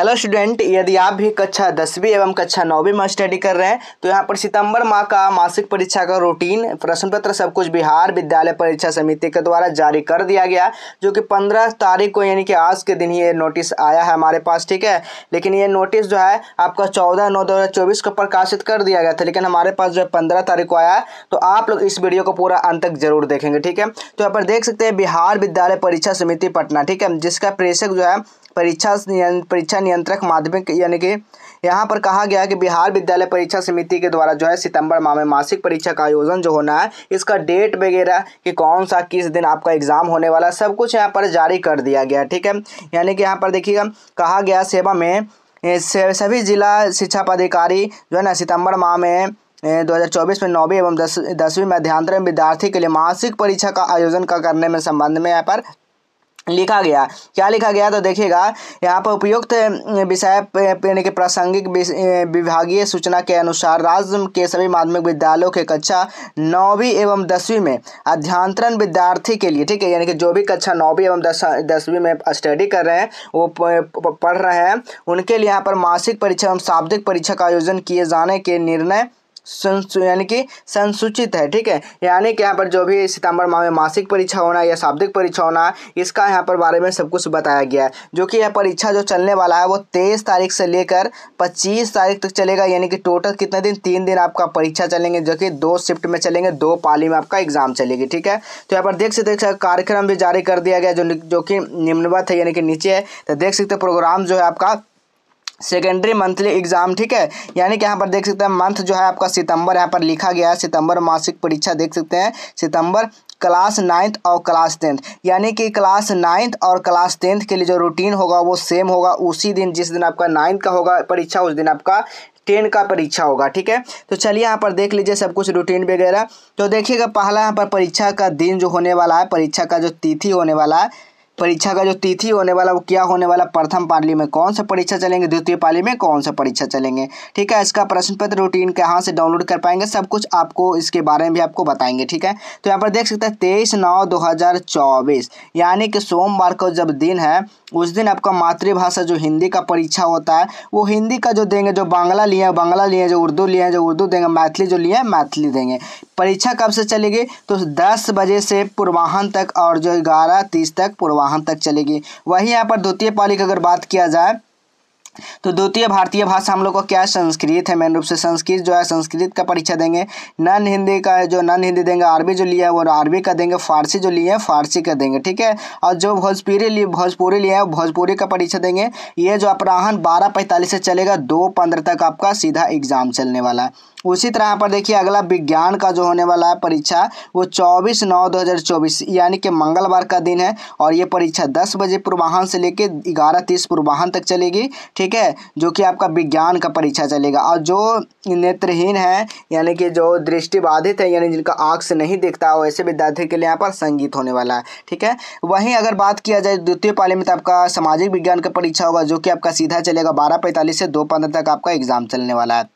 hello student यदि आप भी कक्षा दसवीं एवं कक्षा नौवीं में स्टडी कर रहे हैं तो यहाँ पर सितंबर माह का मासिक परीक्षा का रूटीन प्रश्न पत्र सब कुछ बिहार विद्यालय परीक्षा समिति के द्वारा जारी कर दिया गया जो कि पंद्रह तारीख को यानी कि आज के दिन ही ये नोटिस आया है हमारे पास ठीक है लेकिन ये नोटिस जो है आपका चौदह नौ दो को प्रकाशित कर दिया गया था लेकिन हमारे पास जो है पंद्रह तारीख को आया है तो आप लोग इस वीडियो को पूरा अंत तक जरूर देखेंगे ठीक है तो यहाँ पर देख सकते हैं बिहार विद्यालय परीक्षा समिति पटना ठीक है जिसका प्रेषक जो है परीक्षा परीक्षा नियंत्रक माध्यमिक यानी कि यहाँ पर कहा गया है कि बिहार विद्यालय परीक्षा समिति के द्वारा जो है सितंबर माह में मासिक परीक्षा का आयोजन जो होना है इसका डेट वगैरह कि कौन सा किस दिन आपका एग्जाम होने वाला सब कुछ यहाँ पर जारी कर दिया गया ठीक है यानी कि यहाँ पर देखिएगा कहा गया सेवा में से, सभी जिला शिक्षा पदाधिकारी जो है ना सितंबर माह में 2024 में नौवीं एवं दस दसवीं में में विद्यार्थी के लिए मासिक परीक्षा का आयोजन का करने में संबंध में यहाँ पर लिखा गया क्या लिखा गया तो देखिएगा यहाँ पर उपयुक्त विषय यानी कि प्रासंगिक विभागीय सूचना के अनुसार राज्य के सभी माध्यमिक विद्यालयों के कक्षा नौवीं एवं दसवीं में अध्यांतरण विद्यार्थी के लिए ठीक है यानी कि जो भी कक्षा नौवीं एवं दस दसवीं में स्टडी कर रहे हैं वो पढ़ रहे हैं उनके लिए यहाँ पर मासिक परीक्षा एवं शाब्दिक परीक्षा का आयोजन किए जाने के निर्णय यानी कि संसूचित है ठीक है यानी कि यहाँ पर जो भी सितंबर माह में मासिक परीक्षा होना या शाब्दिक परीक्षा होना इसका यहाँ पर बारे में सब कुछ बताया गया है जो कि यह परीक्षा जो चलने वाला है वो तेईस तारीख से लेकर पच्चीस तारीख तक चलेगा यानी कि टोटल कितने दिन तीन दिन आपका परीक्षा चलेंगे जो कि दो शिफ्ट में चलेंगे दो पाली में आपका एग्जाम चलेगी ठीक है तो यहाँ पर देख सकते कार्यक्रम भी जारी कर दिया गया जो जो कि निम्नवत है यानी कि नीचे है तो देख सकते प्रोग्राम जो है आपका सेकेंडरी मंथली एग्जाम ठीक है यानी कि यहाँ पर देख सकते हैं मंथ जो है आपका सितंबर यहाँ पर लिखा गया है सितंबर मासिक परीक्षा देख सकते हैं सितंबर क्लास नाइन्थ और क्लास टेंथ यानी कि क्लास नाइन्थ और क्लास टेंथ के लिए जो रूटीन होगा वो सेम होगा उसी दिन जिस दिन आपका नाइन्थ का होगा परीक्षा उस दिन आपका टेन का परीक्षा होगा ठीक है तो चलिए यहाँ पर देख लीजिए सब कुछ रूटीन वगैरह तो देखिएगा पहला यहाँ पर परीक्षा का दिन जो होने वाला है परीक्षा का जो तिथि होने वाला है परीक्षा का जो तिथि होने वाला वो क्या होने वाला प्रथम पाली में कौन सा परीक्षा चलेंगे द्वितीय पाली में कौन सा परीक्षा चलेंगे ठीक है इसका प्रश्न पत्र रूटीन कहाँ से डाउनलोड कर पाएंगे सब कुछ आपको इसके बारे में भी आपको बताएंगे ठीक है तो यहाँ पर देख सकते हैं तेईस नौ दो यानी कि सोमवार को जब दिन है उस दिन आपका मातृभाषा जो हिंदी का परीक्षा होता है वो हिंदी का जो देंगे जो बांग्ला लिए हैं बांग्ला लिए हैं जो उर्दू लिए हैं जो उर्दू देंगे मैथिली जो लिए हैं मैथिली देंगे परीक्षा कब से चलेगी तो 10 बजे से पूर्वाहन तक और जो ग्यारह तीस तक पूर्वाहन तक चलेगी वहीं यहाँ पर द्वितीय पाली की अगर बात किया जाए तो द्वितीय भारतीय भाषा हम लोग को क्या है संस्कृत है मेन रूप से संस्कृत जो है संस्कृत का परीक्षा देंगे नन हिंदी का जो नन हिंदी देंगे अरबी जो लिया है वो अरबी का देंगे फारसी जो लिए हैं फारसी का देंगे ठीक है और जो भोजपुरी लिए भोजपुरी लिया है भोजपुरी का परीक्षा देंगे ये जो अपराहन बारह पैंतालीस से चलेगा दो पंद्रह तक आपका सीधा एग्जाम चलने वाला है उसी तरह यहाँ पर देखिए अगला विज्ञान का जो होने वाला है परीक्षा वो 24 नौ 2024 यानी कि मंगलवार का दिन है और ये परीक्षा 10 बजे पूर्वाहन से लेकर ग्यारह तीस पूर्वाहन तक चलेगी ठीक है जो कि आपका विज्ञान का परीक्षा चलेगा और जो नेत्रहीन है यानी कि जो दृष्टिबाधित है यानी जिनका आँख से नहीं दिखता हो ऐसे विद्यार्थी के लिए यहाँ पर संगीत होने वाला है ठीक है वहीं अगर बात किया जाए द्वितीय पाली में तो आपका सामाजिक विज्ञान का परीक्षा होगा जो कि आपका सीधा चलेगा बारह पैंतालीस से दो पंद्रह तक आपका एग्जाम चलने वाला है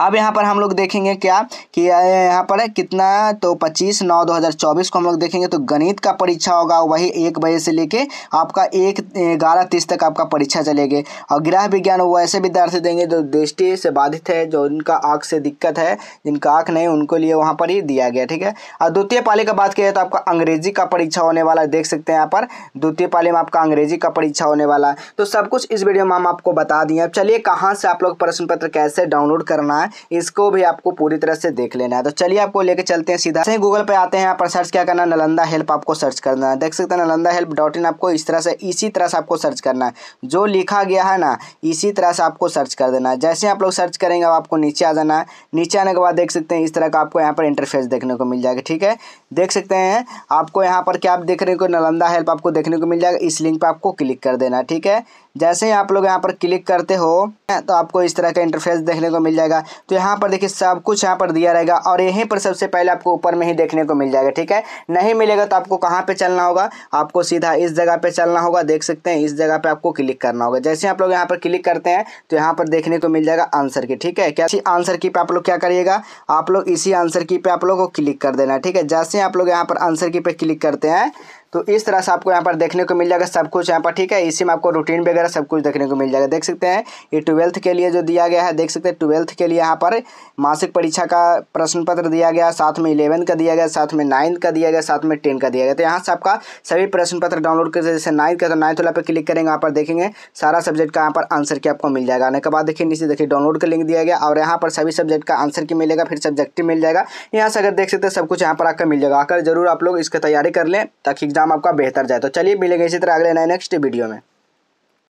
अब यहाँ पर हम लोग देखेंगे क्या कि यहाँ पर है कितना तो 25 नौ 2024 को हम लोग देखेंगे तो गणित का परीक्षा होगा वही एक बजे से लेके आपका एक ग्यारह तीस तक आपका परीक्षा चलेगी और गृह विज्ञान वो ऐसे विद्यार्थी देंगे जो दृष्टि से बाधित है जो उनका आँख से दिक्कत है जिनका आँख नहीं उनको लिए वहाँ पर ही दिया गया ठीक है और द्वितीय पाली का बात किया तो आपका अंग्रेजी का परीक्षा होने वाला देख सकते हैं यहाँ पर द्वितीय पाली में आपका अंग्रेजी का परीक्षा होने वाला तो सब कुछ इस वीडियो में हम आपको बता दिए अब चलिए कहाँ से आप लोग प्रश्न पत्र कैसे डाउनलोड करना है इसको भी आपको पूरी तरह से देख लेना है तो चलिए आपको लेके चलते हैं सीधा सही गूगल पे आते हैं यहाँ पर सर्च क्या करना नलंदा हेल्प आपको सर्च करना है देख सकते हैं नलंदा हेल्प डॉट इन आपको इस तरह से इसी तरह से आपको सर्च करना है जो लिखा गया है ना इसी तरह से आपको सर्च कर देना है जैसे आप लोग सर्च करेंगे आपको नीचे आ जाना है नीचे आने के बाद देख सकते हैं इस तरह का आपको यहाँ पर इंटरफेस देखने को मिल जाएगा ठीक है देख सकते हैं आपको यहाँ पर क्या आप देखने को नालंदा हेल्प आपको देखने को मिल जाएगा इस लिंक पर आपको क्लिक कर देना ठीक है जैसे ही आप लोग यहाँ पर क्लिक करते हो तो आपको इस तरह का इंटरफेस देखने को मिल जाएगा तो यहाँ पर देखिए सब कुछ यहाँ पर दिया रहेगा और यहीं पर सबसे पहले आपको ऊपर में ही देखने को मिल जाएगा ठीक है नहीं मिलेगा तो आपको कहाँ पर चलना होगा आपको सीधा इस जगह पे चलना होगा देख सकते हैं इस जगह पे आपको क्लिक करना होगा जैसे आप लोग यहाँ पर क्लिक करते हैं तो यहाँ पर देखने को मिल जाएगा आंसर की ठीक है क्या आंसर की पे आप लोग क्या करिएगा आप लोग इसी आंसर की पे आप लोग को क्लिक कर देना ठीक है जैसे से आप लोग यहाँ पर आंसर की पे क्लिक करते हैं तो इस तरह से आपको यहाँ पर देखने को मिल जाएगा सब कुछ यहाँ पर ठीक है इसी में आपको रूटीन वगैरह सब कुछ देखने को मिल जाएगा देख सकते हैं ये ट्वेल्थ के लिए जो दिया गया है देख सकते हैं ट्वेल्थ के लिए यहाँ पर मासिक परीक्षा का प्रश्न पत्र दिया गया साथ में इलेवन का दिया गया साथ में नाइन्थ का दिया गया साथ में टेन का दिया गया तो यहाँ से आपका सभी प्रश्न पत्र डाउनलोड कर जैसे नाइन्थ का तो नाइन्थ वाला पर क्लिक करेंगे यहाँ पर देखेंगे सारा सब्जेक्ट का यहाँ पर आंसर की आपको मिल जाएगा आने के बाद देखिए नीचे देखिए डाउनलोड का लिंक दिया गया और यहाँ पर सभी सब्जेक्ट का आंसर की मिलेगा फिर सब्जेक्ट मिल जाएगा यहाँ से अगर देख सकते हैं सब कुछ यहाँ पर आकर मिल जाएगा आकर जरूर आप लोग इसका तैयारी कर लें ताकि एग्जाम आपका बेहतर जाए तो चलिए मिलेंगे इसी तरह अगले नए नेक्स्ट वीडियो में